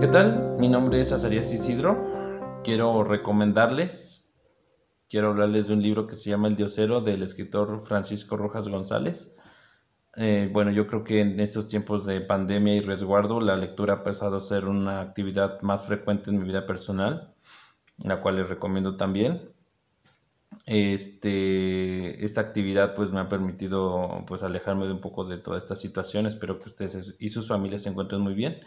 ¿Qué tal? Mi nombre es Azarías Isidro. Quiero recomendarles, quiero hablarles de un libro que se llama El Diosero del escritor Francisco Rojas González. Eh, bueno, yo creo que en estos tiempos de pandemia y resguardo, la lectura ha pasado a ser una actividad más frecuente en mi vida personal, la cual les recomiendo también. Este, esta actividad pues me ha permitido pues alejarme de un poco de toda esta situación. Espero que ustedes y sus familias se encuentren muy bien.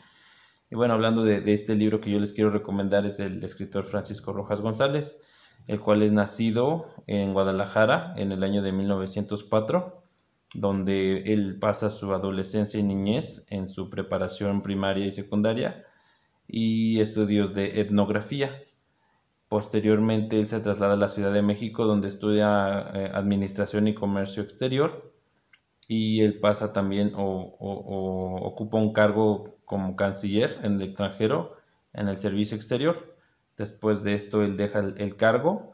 Y bueno, hablando de, este libro que yo les quiero recomendar es del escritor Francisco Rojas González, el cual es nacido en Guadalajara en el año de 1904, donde él pasa su adolescencia y niñez en su preparación primaria y secundaria y estudios de etnografía. Posteriormente él se traslada a la Ciudad de México donde estudia eh, Administración y Comercio Exterior y él pasa también o, ocupa un cargo como canciller en el extranjero, en el servicio exterior. Después de esto él deja el, cargo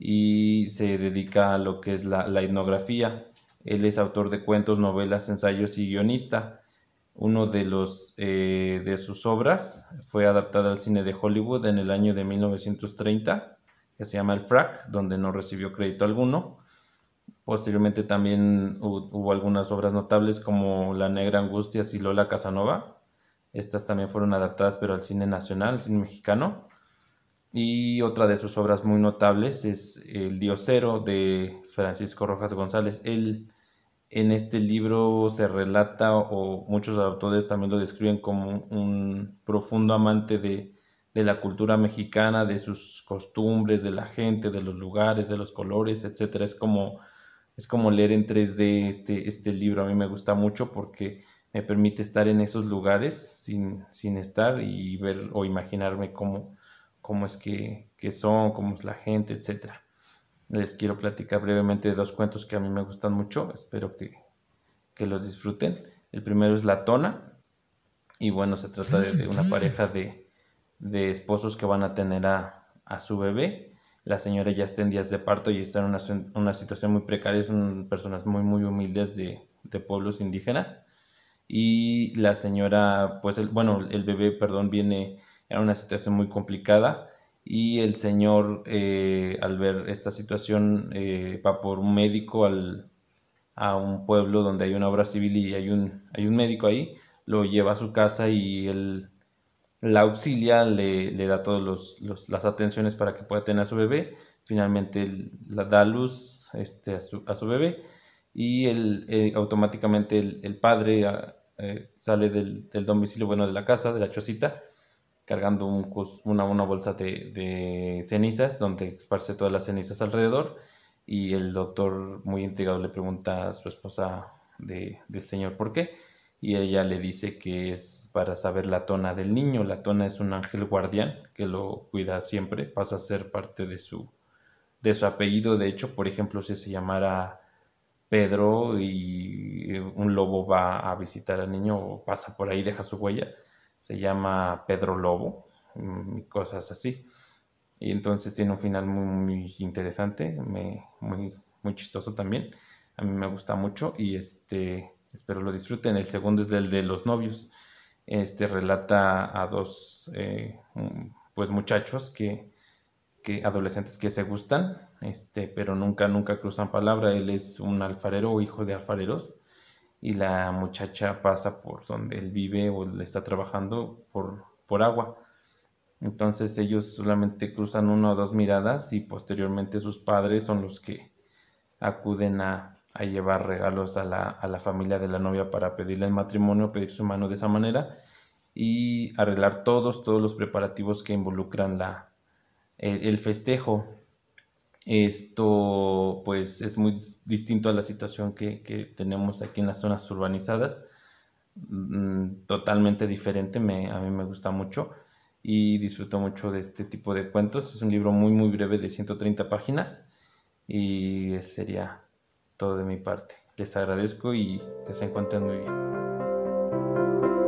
y se dedica a lo que es la, etnografía. Él es autor de cuentos, novelas, ensayos y guionista. Uno de, los, eh, de sus obras fue adaptada al cine de Hollywood en el año de 1930, que se llama El Frac, donde no recibió crédito alguno. Posteriormente también hubo algunas obras notables como La Negra Angustias y Lola Casanova. Estas también fueron adaptadas pero al cine nacional, al cine mexicano. Y otra de sus obras muy notables es El Diosero de Francisco Rojas González. Él en este libro se relata, o muchos autores también lo describen como un profundo amante de, de la cultura mexicana, de sus costumbres, de la gente, de los lugares, de los colores, etc. Es como es como leer en 3D este, este libro. A mí me gusta mucho porque me permite estar en esos lugares sin, estar y ver o imaginarme cómo, cómo es que, son, cómo es la gente, etc. Les quiero platicar brevemente dos cuentos que a mí me gustan mucho. Espero que, los disfruten. El primero es La Tona. Y bueno, se trata de, una pareja de, esposos que van a tener a, a su bebé la señora ya está en días de parto y está en una, una situación muy precaria, son personas muy, muy humildes de, de pueblos indígenas. Y la señora, pues, el, bueno, el bebé, perdón, viene en una situación muy complicada y el señor eh, al ver esta situación eh, va por un médico al, a un pueblo donde hay una obra civil y hay un, hay un médico ahí, lo lleva a su casa y él la auxilia, le, da todas las atenciones para que pueda tener a su bebé. Finalmente la da luz este, a, su, a su bebé y eh, automáticamente el, padre ah, eh, sale del, domicilio, bueno, de la casa, de la chocita, cargando una, una, bolsa de, cenizas donde esparce todas las cenizas alrededor y el doctor muy intrigado le pregunta a su esposa del señor por qué y ella le dice que es para saber la tona del niño. La tona es un ángel guardián que lo cuida siempre, pasa a ser parte de su, de su apellido. De hecho, por ejemplo, si se llamara Pedro y eh, un lobo va a visitar al niño o pasa por ahí, deja su huella, se llama Pedro Lobo y mm, cosas así. Y entonces tiene un final muy, interesante, muy, muy chistoso también. A mí me gusta mucho y este espero lo disfruten. El segundo es el de los novios. Este relata a dos eh, pues muchachos que, adolescentes que se gustan, este, pero nunca, nunca cruzan palabra. Él es un alfarero o hijo de alfareros. Y la muchacha pasa por donde él vive o le está trabajando por, por agua. Entonces ellos solamente cruzan una o dos miradas y posteriormente sus padres son los que acuden a, a llevar regalos a la, familia de la novia para pedirle el matrimonio, pedir su mano de esa manera y arreglar todos, todos los preparativos que involucran la, el, festejo. Esto pues es muy distinto a la situación que, tenemos aquí en las zonas urbanizadas, mm, totalmente diferente, a mí me gusta mucho y disfruto mucho de este tipo de cuentos. Es un libro muy muy breve de 130 páginas y sería de mi parte. Les agradezco y que se encuentren muy bien.